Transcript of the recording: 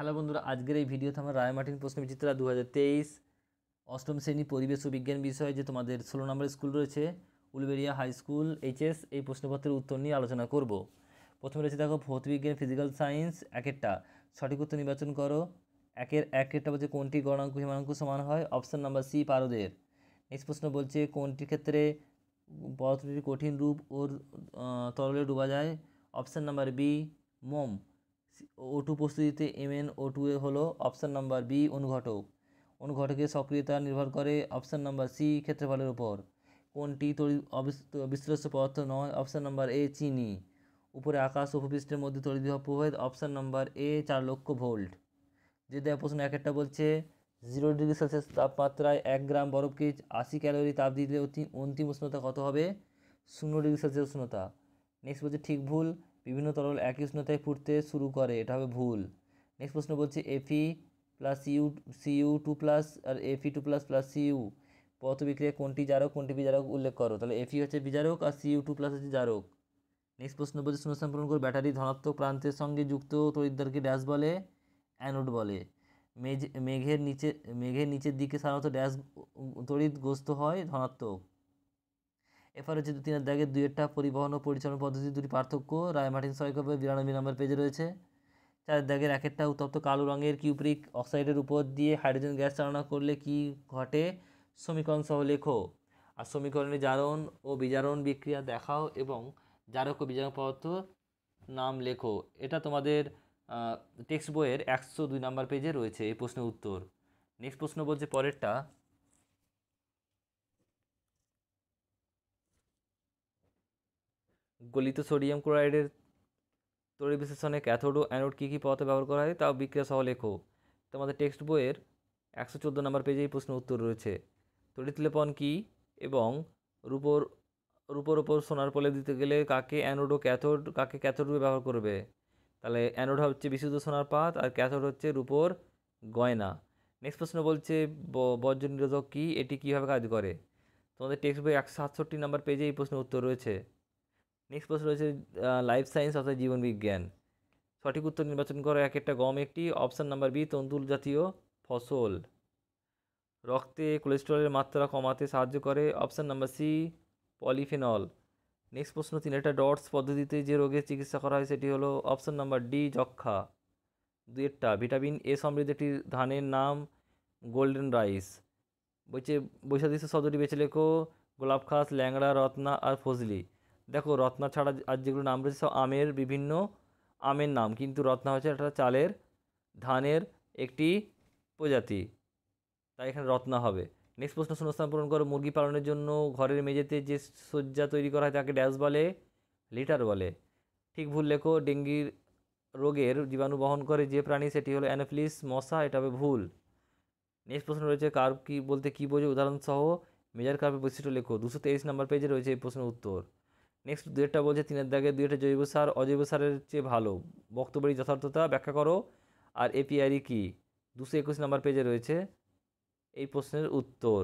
hello বন্ধুরা আজকের এই ভিডিওতে আমরা রায়মার্টিন প্রশ্নবিচিত্রা দু হাজার তেইশ অষ্টম শ্রেণী পরিবেশ ও বিজ্ঞান বিষয়ে যে তোমাদের ষোলো নম্বরের স্কুল রয়েছে উলবেরিয়া হাই স্কুল এইচএস এই প্রশ্নপত্রের উত্তর নিয়ে আলোচনা করব প্রথমে রয়েছে দেখো ভৌতবিজ্ঞান ফিজিক্যাল সায়েন্স একেরটা সঠিক উত্তর নির্বাচন করো একের একেরটা বলছে কোনটি গণাঙ্ক হিমাঙ্ক সমান হয় অপশান নাম্বার সি পারদের নেক্সট প্রশ্ন বলছে কোনটির ক্ষেত্রে পদার্থটির কঠিন রূপ ওর তরলে ডুবা যায় অপশান নাম্বার বি মোম ও টু প্রস্তুতিতে এমএন ও টু এ হলো অপশান নাম্বার বি অনুঘটক অনুঘটকের সক্রিয়তা নির্ভর করে অপশান নাম্বার সি ক্ষেত্রফলের উপর কোনটি তড়িৎ বিশ্লেষ্য পদার্থ নয় অপশান নাম্বার এ চিনি উপরে আকাশ ও ভূপৃষ্ঠের মধ্যে তড়িৎ হওয়া প্রভেদ অপশান নাম্বার এ চার লক্ষ ভোল্ট যে দেওয়া প্রশ্ন এক একটা বলছে জিরো ডিগ্রি সেলসিয়াস তাপমাত্রায় এক গ্রাম বরফকে আশি ক্যালোরি তাপ দিলে অতি অন্তিম উষ্ণতা কত হবে শূন্য ডিগ্রি সেলসিয়াস উষ্ণতা নেক্সট বলছে ঠিক ভুল বিভিন্ন তরল একই উষ্ণতায় ফুটতে শুরু করে এটা হবে ভুল নেক্সট প্রশ্ন বলছে Fe plus U C U two plus আর Fe two plus plus CU পথ বিক্রিয়া কোনটি জারক কোনটি বিজারক উল্লেখ করো তাহলে এফি হচ্ছে বিজারক আর সিইউ টু প্লাস হচ্ছে জারক নেক্সট প্রশ্ন বলছে শূন্য সম্পূর্ণ করে ব্যাটারি ধনাত্মক প্রান্তের সঙ্গে যুক্ত তরিদ্দারকে ড্যাশ বলে অ্যানোড বলে মেঘ মেঘের নিচে মেঘের নিচের দিকে সাধারণত ড্যাশ তড়িৎ গ্রস্ত হয় ধনাত্মক এরপরে হচ্ছে তিনের দাগে দুইয়েরটা পরিবহন ও পরিচালন পদ্ধতি দুটি পার্থক্য রায় মার্টিন সরকার বিরানব্বই নম্বর পেজে রয়েছে চারের দাগের একটা উত্তপ্ত কালো রঙের কিউপ্রিক অক্সাইডের উপর দিয়ে হাইড্রোজেন গ্যাস চালনা করলে কি ঘটে সমীকরণ সহ লেখো আর সমীকরণে জারণ ও বিজারণ বিক্রিয়া দেখাও এবং জারক ও বিজারক পদার্থ নাম লেখো এটা তোমাদের টেক্সট বইয়ের একশো দুই নম্বর পেজে রয়েছে এই প্রশ্নের উত্তর নেক্সট প্রশ্ন বলছে পরেরটা গলিত সোডিয়াম ক্লোরাইডের তরি বিশ্লেষণে ক্যাথোড ও অ্যানোড কী কী পথে ব্যবহার করা হয় তাও বিক্রিয়া সহ লেখো তোমাদের টেক্সট বইয়ের একশো চোদ্দো নম্বর পেজে এই প্রশ্ন উত্তর রয়েছে তড়িৎ লেপন কী এবং রূপোর রূপোর ওপর সোনার পলে দিতে গেলে কাকে অ্যানোডো ক্যাথোড কাকে ক্যাথোড রূপে ব্যবহার করবে তাহলে অ্যানোড হচ্ছে বিশুদ্ধ সোনার পাত আর ক্যাথোড হচ্ছে রূপোর গয়না নেক্সট প্রশ্ন বলছে বর্জ্য নিরোধক কী এটি কীভাবে কাজ করে তোমাদের টেক্সট বই একশো সাতষট্টি নম্বর পেজে এই প্রশ্নের উত্তর রয়েছে নেক্সট প্রশ্ন রয়েছে লাইফ সায়েন্স অর্থাৎ জীবনবিজ্ঞান সঠিক উত্তর নির্বাচন করো এক একটা গম একটি অপশান নাম্বার বি তন্তুল জাতীয় ফসল রক্তে কোলেস্টেরলের মাত্রা কমাতে সাহায্য করে option number C polyphenol next প্রশ্ন তিন একটা ডটস পদ্ধতিতে যে রোগের চিকিৎসা করা হয় সেটি হলো অপশান নাম্বার ডি যক্ষা দুয়েরটা ভিটামিন এ সমৃদ্ধ একটি ধানের নাম গোল্ডেন রাইস বলছে বৈশাদৃশ্য শব্দটি বেছে লেখো গোলাপ খাস ল্যাংড়া রত্না আর ফজলি দেখো রত্না ছাড়া আর যেগুলো নাম রয়েছে সব আমের বিভিন্ন আমের নাম কিন্তু রত্না হচ্ছে একটা চালের ধানের একটি প্রজাতি তাই এখানে রত্না হবে নেক্সট প্রশ্ন শূন্যস্থান পূরণ করো মুরগি পালনের জন্য ঘরের মেঝেতে যে শয্যা তৈরি করা হয় তাকে ড্যাশ বলে লিটার বলে ঠিক ভুল লেখো ডেঙ্গির রোগের জীবাণু বহন করে যে প্রাণী সেটি হলো অ্যানোফিলিস মশা এটা হবে ভুল নেক্সট প্রশ্ন রয়েছে কার কী বলতে কী বোঝে উদাহরণসহ মেজার কার্পের বৈশিষ্ট্য লেখো দুশো তেইশ নম্বর পেজে রয়েছে এই প্রশ্নের উত্তর নেক্সট দুয়েরটা বলছে তিনের দাগে দুয়েরটা জৈব সার অজৈব সারের চেয়ে ভালো বক্তব্যের যথার্থতা ব্যাখ্যা করো আর এপিআরই কী দুশো একুশ নম্বর পেজে রয়েছে এই প্রশ্নের উত্তর